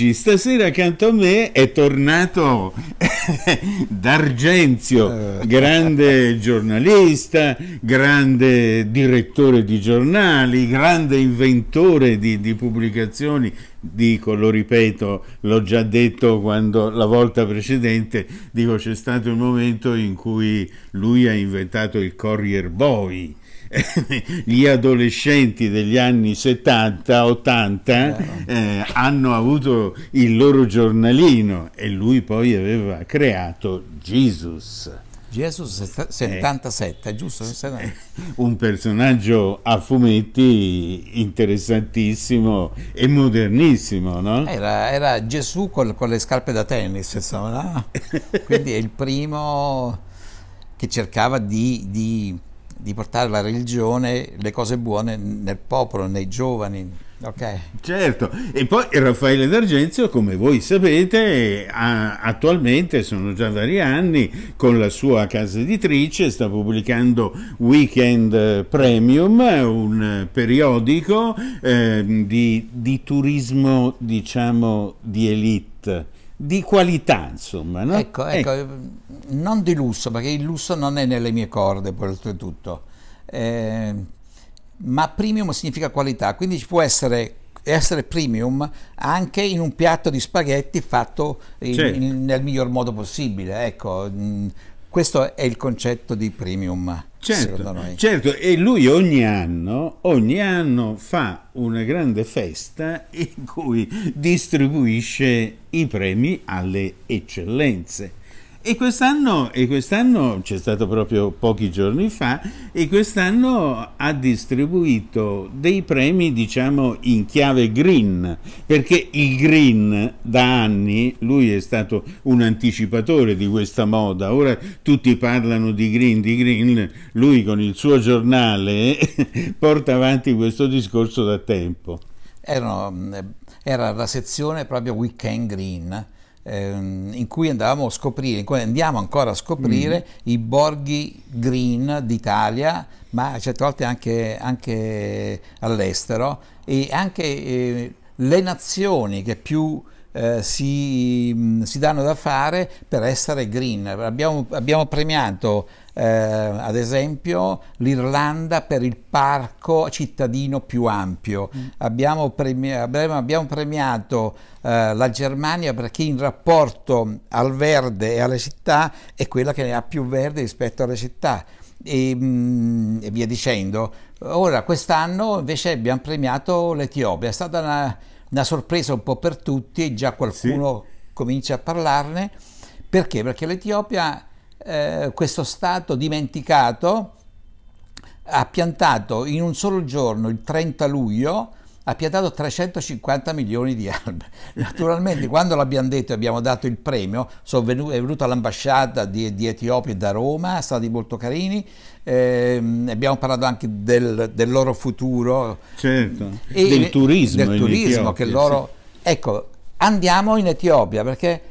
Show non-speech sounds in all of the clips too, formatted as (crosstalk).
amici, stasera accanto a me è tornato (laughs) D'Argenzio, eh. grande giornalista, grande direttore di giornali, grande inventore di, di pubblicazioni, dico, lo ripeto, l'ho già detto quando la volta precedente, dico c'è stato un momento in cui lui ha inventato il Corrier Boy (laughs) gli adolescenti degli anni 70-80 eh, hanno avuto il loro giornalino e lui poi aveva creato Jesus. Jesus 77, eh, giusto? Eh, un personaggio a fumetti interessantissimo e modernissimo, no? Era, era Gesù col, con le scarpe da tennis, insomma, no? (laughs) Quindi è il primo che cercava di, di di portare la religione, le cose buone nel popolo, nei giovani. Okay. Certo, e poi Raffaele D'Argenzio, come voi sapete, ha, attualmente sono già vari anni con la sua casa editrice, sta pubblicando Weekend Premium, un periodico eh, di, di turismo, diciamo, di elite di qualità, insomma. No? Ecco, ecco, ecco, non di lusso, perché il lusso non è nelle mie corde, poi oltretutto. Eh, ma premium significa qualità, quindi ci può essere essere premium anche in un piatto di spaghetti fatto in, certo. in, nel miglior modo possibile. Ecco, mh, mm, questo è il concetto di premium certo, certo, e lui ogni anno, ogni anno fa una grande festa in cui distribuisce i premi alle eccellenze. E quest'anno, e quest'anno c'è stato proprio pochi giorni fa, e quest'anno ha distribuito dei premi, diciamo, in chiave green, perché il green da anni, lui è stato un anticipatore di questa moda, ora tutti parlano di green, di green, lui con il suo giornale (laughs) porta avanti questo discorso da tempo. Era, mm, era la sezione proprio Weekend Green Ehm, in cui andavamo a scoprire, in cui andiamo ancora a scoprire mm. i borghi green d'Italia, ma certe volte anche, anche all'estero, e anche eh, le nazioni che più eh, si, mm, si, danno da fare per essere green. Abbiamo, abbiamo premiato eh, ad esempio l'Irlanda per il parco cittadino più ampio. Mm. Abbiamo, premi- abbiamo, premiato eh, la Germania perché in rapporto al verde e alle città è quella che ne ha più verde rispetto alle città. E, mh, mm, e via dicendo. Ora, quest'anno invece abbiamo premiato l'Etiopia, è stata una, una sorpresa un po' per tutti, e già qualcuno sì. comincia a parlarne. Perché? Perché l'Etiopia eh, questo Stato dimenticato ha piantato in un solo giorno, il 30 luglio, ha piantato 350 milioni di alberi. (laughs) Naturalmente quando l'abbiamo detto e abbiamo dato il premio, venuto, è venuta l'ambasciata di, di, Etiopia da Roma, stati molto carini, eh, abbiamo parlato anche del, del loro futuro. Certo, e, del turismo. Del turismo Etiopia, che loro... Sì. Ecco, andiamo in Etiopia perché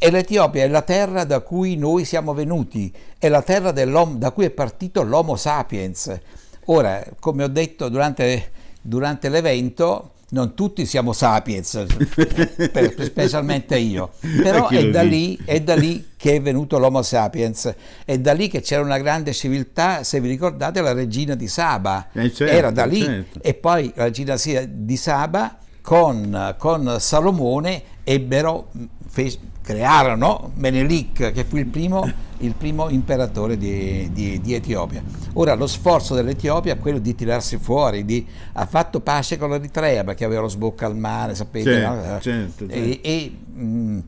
e l'Etiopia è la terra da cui noi siamo venuti, è la terra da cui è partito l'Homo sapiens. Ora, come ho detto durante, durante l'evento, non tutti siamo sapiens, (laughs) per, specialmente io, però è da, lì, è da, lì, che è venuto l'Homo sapiens, è da lì che c'era una grande civiltà, se vi ricordate la regina di Saba, eh certo, era da lì certo. e poi la regina di Saba con, con Salomone ebbero, fece, crearono Menelik, che fu il primo, il primo imperatore di, di, di, Etiopia. Ora lo sforzo dell'Etiopia è quello di tirarsi fuori, di, ha fatto pace con l'Eritrea perché aveva lo sbocco al mare, sapete? Certo, no? certo, certo. E, e, mm, mh,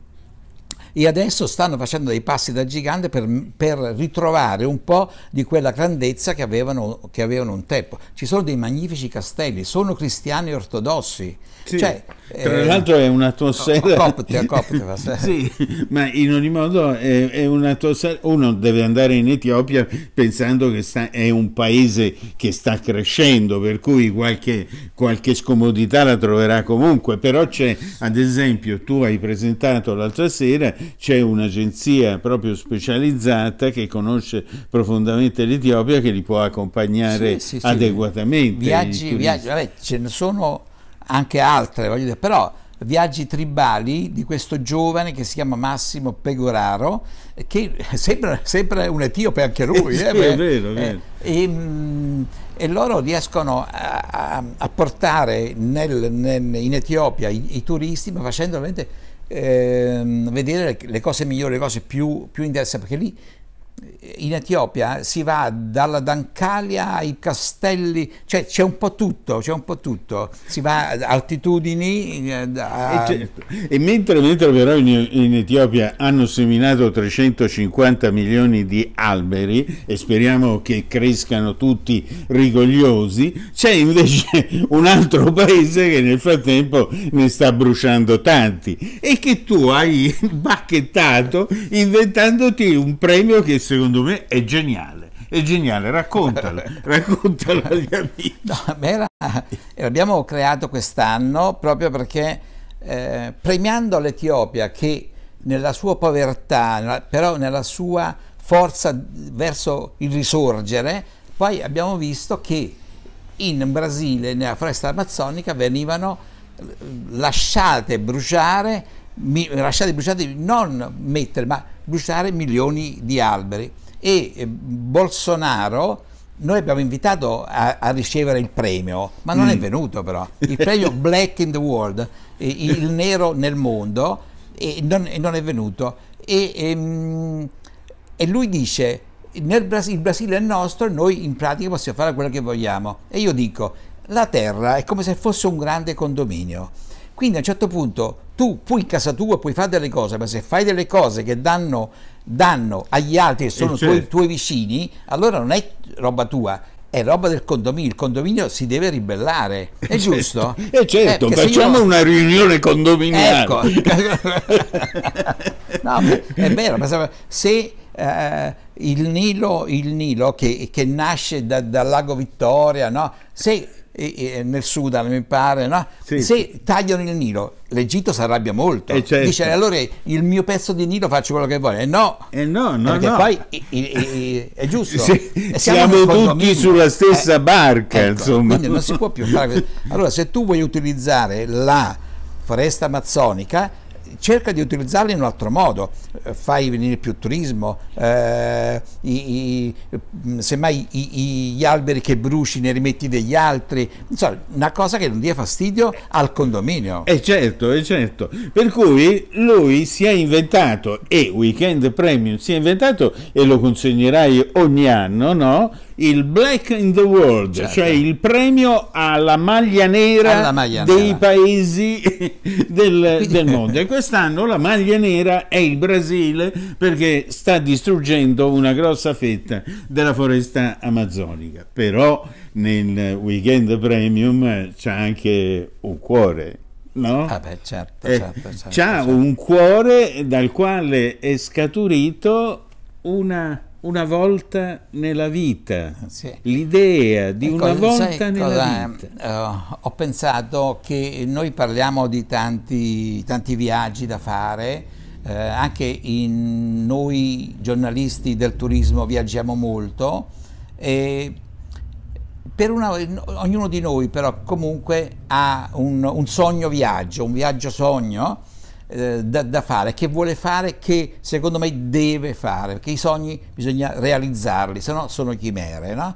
e adesso stanno facendo dei passi da gigante per, per ritrovare un po' di quella grandezza che avevano, che avevano, un tempo. Ci sono dei magnifici castelli, sono cristiani ortodossi. Sì, cioè, tra eh, l'altro è un'atmosfera... Copte, copte, (laughs) sì, ma in ogni modo è, è un'atmosfera... Uno deve andare in Etiopia pensando che sta, è un paese che sta crescendo, per cui qualche, qualche scomodità la troverà comunque, però c'è, ad esempio, tu hai presentato l'altra sera c'è un'agenzia proprio specializzata che conosce profondamente l'Etiopia che li può accompagnare sì, sì, adeguatamente. Viaggi, viaggi vabbè, ce ne sono anche altre, voglio dire, però viaggi tribali di questo giovane che si chiama Massimo Pegoraro, che sembra, sembra un etiope anche lui. Eh, sì, eh, beh, è vero, è vero. Eh, e, mm, e, loro riescono a, a, a portare nel, nel, in Etiopia i, i turisti, ma facendo veramente ehm, vedere le cose migliori, le cose più, più, interessate, perché lì in Etiopia si va dalla Dancalia ai castelli, cioè c'è un po' tutto, c'è un po' tutto, si va ad altitudini. Eh, a... E, cioè, certo. e, mentre, mentre però in, in, Etiopia hanno seminato 350 milioni di alberi e speriamo che crescano tutti rigogliosi, c'è invece (laughs) un altro paese che nel frattempo ne sta bruciando tanti e che tu hai (laughs) bacchettato inventandoti un premio che secondo secondo me è geniale, è geniale, raccontala, (laughs) raccontala agli (laughs) amici. No, era, eh, l'abbiamo creato quest'anno proprio perché eh, premiando l'Etiopia che nella sua povertà, nella, però nella sua forza verso il risorgere, poi abbiamo visto che in Brasile, nella foresta amazzonica, venivano eh, lasciate bruciare mi, lasciate bruciare, non mettere, ma bruciare milioni di alberi. E eh, Bolsonaro, noi abbiamo invitato a, a, ricevere il premio, ma non mm. è venuto però, il premio (laughs) Black in the World, eh, il nero nel mondo, e non, e non è venuto. E, e, ehm, e lui dice, nel Bras- il Brasile è nostro, noi in pratica possiamo fare quello che vogliamo. E io dico, la terra è come se fosse un grande condominio. Quindi a un certo punto tu puoi in casa tua, puoi fare delle cose, ma se fai delle cose che danno, danno agli altri che sono i eh, tuoi, certo. tuoi vicini, allora non è roba tua, è roba del condominio, il condominio si deve ribellare, è certo, giusto? E certo, eh, certo, eh facciamo io... una riunione condominiale. Ecco. (laughs) no, è vero, ma se eh, il Nilo, il Nilo che, che nasce da, dal lago Vittoria, no? se e, e nel Sudan mi pare, no? sì. se tagliano il Nilo l'Egitto si arrabbia molto, eh, certo. dice allora il mio pezzo di Nilo faccio quello che voglio, e no, e eh, no, no, no. poi e, e, è giusto, sì, siamo, siamo tutti sulla eh, stessa eh, barca, ecco, insomma. Quindi non si può più fare Allora se tu vuoi utilizzare la foresta amazzonica cerca di utilizzarli in un altro modo, eh, fai venire più turismo, eh, i, i, mm, semmai i, gli alberi che bruci ne rimetti degli altri, insomma una cosa che non dia fastidio al condominio. E eh, certo, eh certo, per cui lui si è inventato e Weekend Premium si è inventato e lo consegnerai ogni anno, no? il Black in the World, certo. cioè il premio alla maglia nera alla maglia dei nera. paesi (laughs) del, del, mondo. E quest'anno la maglia nera è il Brasile perché sta distruggendo una grossa fetta della foresta amazzonica. Però nel weekend premium c'è anche un cuore. No? Ah beh, certo, eh, certo, certo, c'ha certo. un cuore dal quale è scaturito una una volta nella vita, sì. l'idea di ecco, una volta nella cosa, vita. Uh, ho pensato che noi parliamo di tanti, tanti viaggi da fare, eh, anche noi giornalisti del turismo viaggiamo molto, e una, ognuno di noi però comunque ha un, un sogno viaggio, un viaggio sogno, eh, da, da, fare, che vuole fare, che secondo me deve fare, perché i sogni bisogna realizzarli, se no sono chimere. No?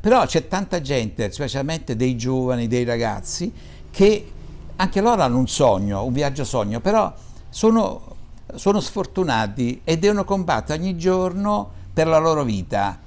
Però c'è tanta gente, specialmente dei giovani, dei ragazzi, che anche loro hanno un sogno, un viaggio sogno, però sono, sono sfortunati e devono combattere ogni giorno per la loro vita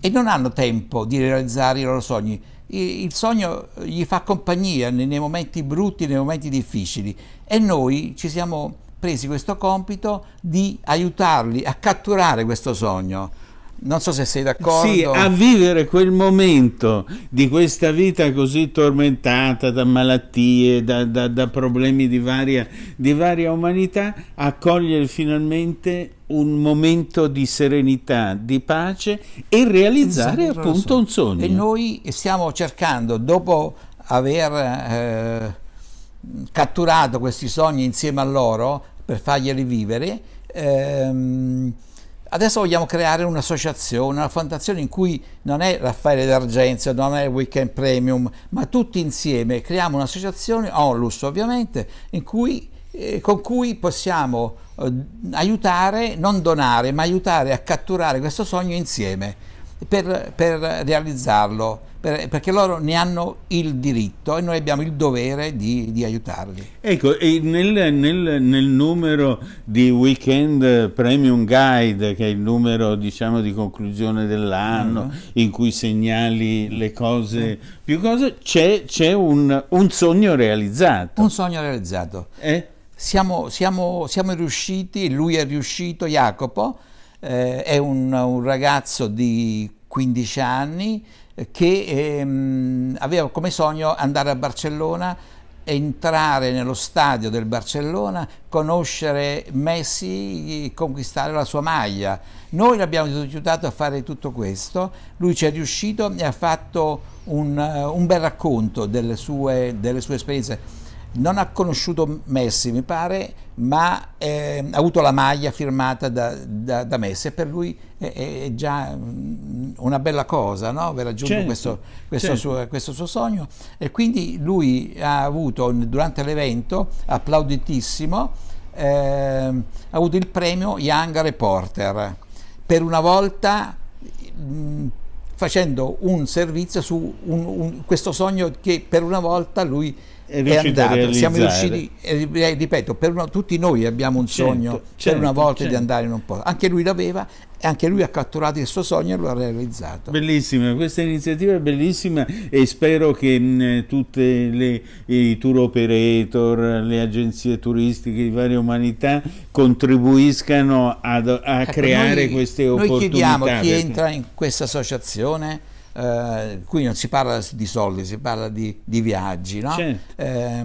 e non hanno tempo di realizzare i loro sogni il sogno eh, gli fa compagnia nei momenti brutti, nei momenti difficili e noi ci siamo presi questo compito di aiutarli a catturare questo sogno. Non so se sei d'accordo. Sì, a vivere quel momento di questa vita così tormentata da malattie, da, da, da problemi di varia, di varia umanità, a cogliere finalmente un momento di serenità, di pace e realizzare esatto, appunto un sogno. E noi stiamo cercando, dopo aver eh, catturato questi sogni insieme a loro per farglieli vivere, ehm, Adesso vogliamo creare un'associazione, una fondazione in cui non è Raffaele D'Argenzio, non è Weekend Premium, ma tutti insieme creiamo un'associazione, onlus ovviamente, cui, eh, con cui possiamo eh, aiutare, non donare, ma aiutare a catturare questo sogno insieme per, per realizzarlo perché loro ne hanno il diritto e noi abbiamo il dovere di, di aiutarli. Ecco, e nel, nel, nel, numero di Weekend Premium Guide, che è il numero diciamo, di conclusione dell'anno, mm in cui segnali le cose, più cose, c'è, un, un, sogno realizzato. Un sogno realizzato. Eh? Siamo, siamo, siamo riusciti, lui è riuscito, Jacopo, eh, è un, un ragazzo di 15 anni, che ehm, aveva come sogno andare a Barcellona, entrare nello stadio del Barcellona, conoscere Messi, conquistare la sua maglia. Noi l'abbiamo aiutato a fare tutto questo, lui ci è riuscito e ha fatto un, eh, un bel racconto delle sue, delle sue esperienze non ha conosciuto Messi, mi pare, ma eh, ha avuto la maglia firmata da, da, da Messi e per lui è, è, già mm, una bella cosa no? aver raggiunto certo, questo, questo, certo. Suo, questo, Suo, sogno. E quindi lui ha avuto durante l'evento, applauditissimo, eh, ha avuto il premio Young Reporter. Per una volta... Mh, mm, facendo un servizio su un, un, questo sogno che per una volta lui è riuscito è andato, siamo riusciti, eh, eh, ripeto, una, tutti noi abbiamo un certo, sogno certo, per una volta certo. di andare in un posto, anche lui l'aveva e anche lui ha catturato il suo sogno e lo ha realizzato. Bellissima, questa iniziativa è bellissima e spero che mh, tutte le i tour operator, le agenzie turistiche di varie umanità contribuiscano ad, a ecco, creare noi, queste opportunità. Noi chiediamo chi entra in questa associazione eh, qui non si parla di soldi, si parla di, di viaggi, no? certo. eh,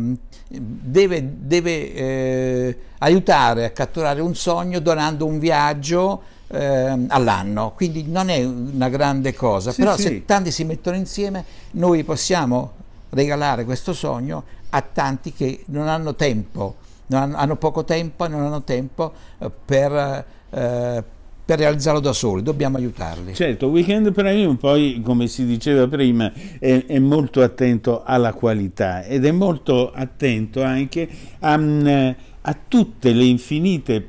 deve, deve eh, aiutare a catturare un sogno donando un viaggio ehm, all'anno, quindi non è una grande cosa, sì, però sì. se tanti si mettono insieme noi possiamo regalare questo sogno a tanti che non hanno tempo, non hanno, hanno, poco tempo, e non hanno tempo eh, per... Eh, per realizzarlo da soli, dobbiamo aiutarli. Certo, Weekend Premium poi, come si diceva prima, è, è molto attento alla qualità ed è molto attento anche a, mm, a tutte le infinite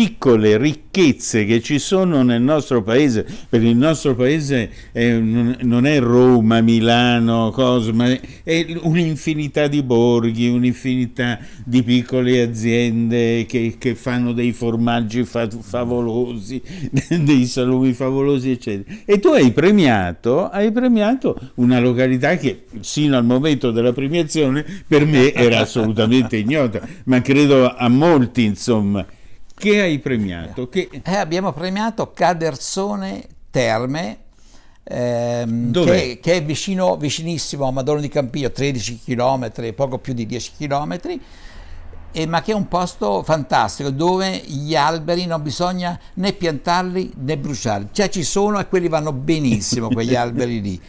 piccole ricchezze che ci sono nel nostro paese, perché il nostro paese è, non è Roma, Milano, Cosma, è un'infinità di borghi, un'infinità di piccole aziende che, che fanno dei formaggi fa favolosi, (laughs) dei salumi favolosi, eccetera. E tu hai premiato, hai premiato una località che sino al momento della premiazione per me era assolutamente ignota, ma credo a molti, insomma. Che hai premiato? Che... Eh, abbiamo premiato Cadersone Terme, ehm, che, che, è vicino, vicinissimo a Madonna di Campiglio, 13 km, poco più di 10 km, e, ma che è un posto fantastico dove gli alberi non bisogna né piantarli né bruciarli, cioè ci sono e quelli vanno benissimo, quegli (laughs) alberi lì,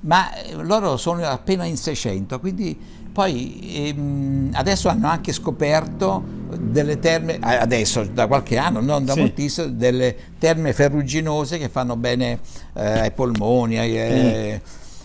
ma eh, loro sono appena in 600, quindi poi ehm, adesso hanno anche scoperto delle terme, adesso da qualche anno, non da sì. moltissimo, delle terme ferruginose che fanno bene eh, ai polmoni. Ai, eh.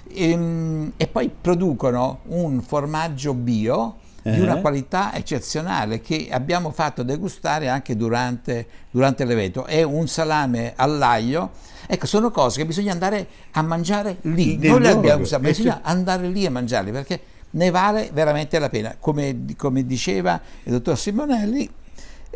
e, ehm, e poi producono un formaggio bio di una eh. qualità eccezionale che abbiamo fatto degustare anche durante, durante l'evento. È un salame all'aglio. Ecco, sono cose che bisogna andare a mangiare lì. Noi le abbiamo usate, bisogna andare lì a mangiarle perché ne vale veramente la pena. Come, come diceva il dottor Simonelli,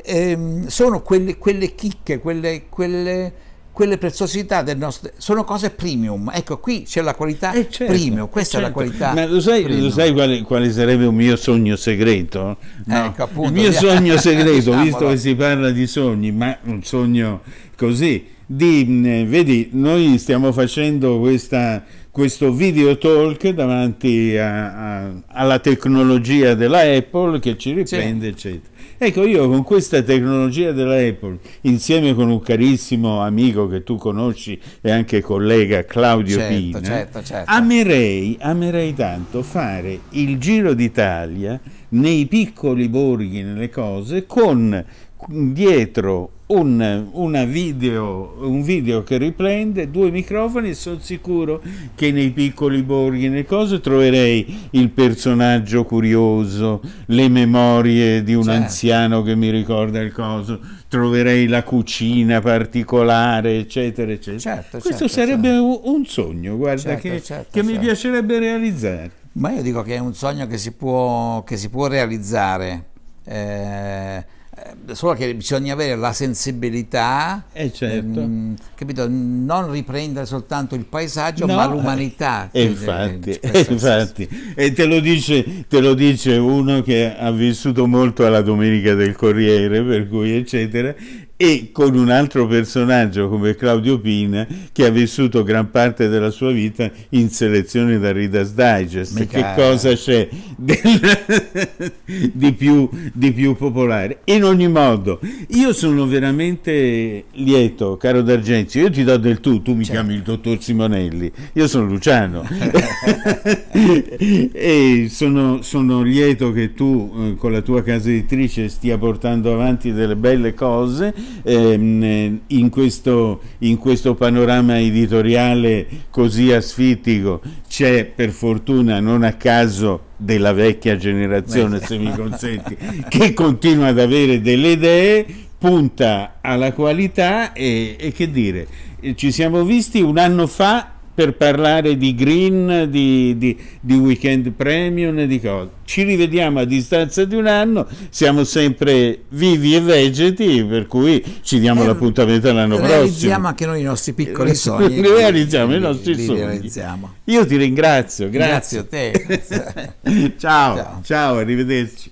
ehm, sono quelle, quelle chicche, quelle, quelle, quelle, preziosità del nostro... sono cose premium. Ecco, qui c'è la qualità eh certo, premium, questa certo. è la certo. qualità Ma lo sai, lo sai quale, quale, sarebbe un mio sogno segreto? No. Ecco, appunto, Il mio via. sogno segreto, (laughs) visto che si parla di sogni, ma un sogno così, di, eh, vedi, noi stiamo facendo questa questo video talk davanti a, a, alla tecnologia della Apple che ci riprende, sì. eccetera. Ecco, io con questa tecnologia della Apple, insieme con un carissimo amico che tu conosci e anche collega Claudio certo, Pina, certo, certo. Amerei, amerei tanto fare il Giro d'Italia nei piccoli borghi, nelle cose, con dietro un, video, un video che riprende due microfoni e sono sicuro che nei piccoli borghi nelle cose troverei il personaggio curioso le memorie di un certo. anziano che mi ricorda il coso troverei la cucina particolare eccetera eccetera certo, questo certo, sarebbe certo. un sogno guarda certo, che, certo, che mi piacerebbe realizzare ma io dico che è un sogno che si può, che si può realizzare. Eh, eh, solo che bisogna avere la sensibilità, eh certo. ehm, capito? non riprendere soltanto il paesaggio no, ma l'umanità. Eh, cioè, infatti, eh, (laughs) infatti. e te lo, dice, te lo, dice, uno che ha vissuto molto alla Domenica del Corriere, per cui eccetera, e con un altro personaggio come Claudio Pina che ha vissuto gran parte della sua vita in selezione da Ridas Digest Mica... che cosa c'è del... (laughs) di, più, di, più, popolare in ogni modo io sono veramente lieto caro D'Argenzio io ti do del tu tu mi certo. chiami il dottor Simonelli io sono Luciano (laughs) e sono, sono, lieto che tu eh, con la tua casa editrice stia portando avanti delle belle cose ehm, in, questo, in questo panorama editoriale così asfittico c'è per fortuna non a caso della vecchia generazione, se mi consenti, che continua ad avere delle idee, punta alla qualità e, e che dire, ci siamo visti un anno fa per parlare di green, di, di, di, weekend premium e di cose. Ci rivediamo a distanza di un anno, siamo sempre vivi e vegeti, per cui ci diamo eh, l'appuntamento l'anno prossimo. Realizziamo anche noi i nostri piccoli (laughs) sogni. realizziamo li, i nostri li, sogni. Li Io ti ringrazio, grazie. grazie a te. (laughs) ciao, ciao, ciao, arrivederci.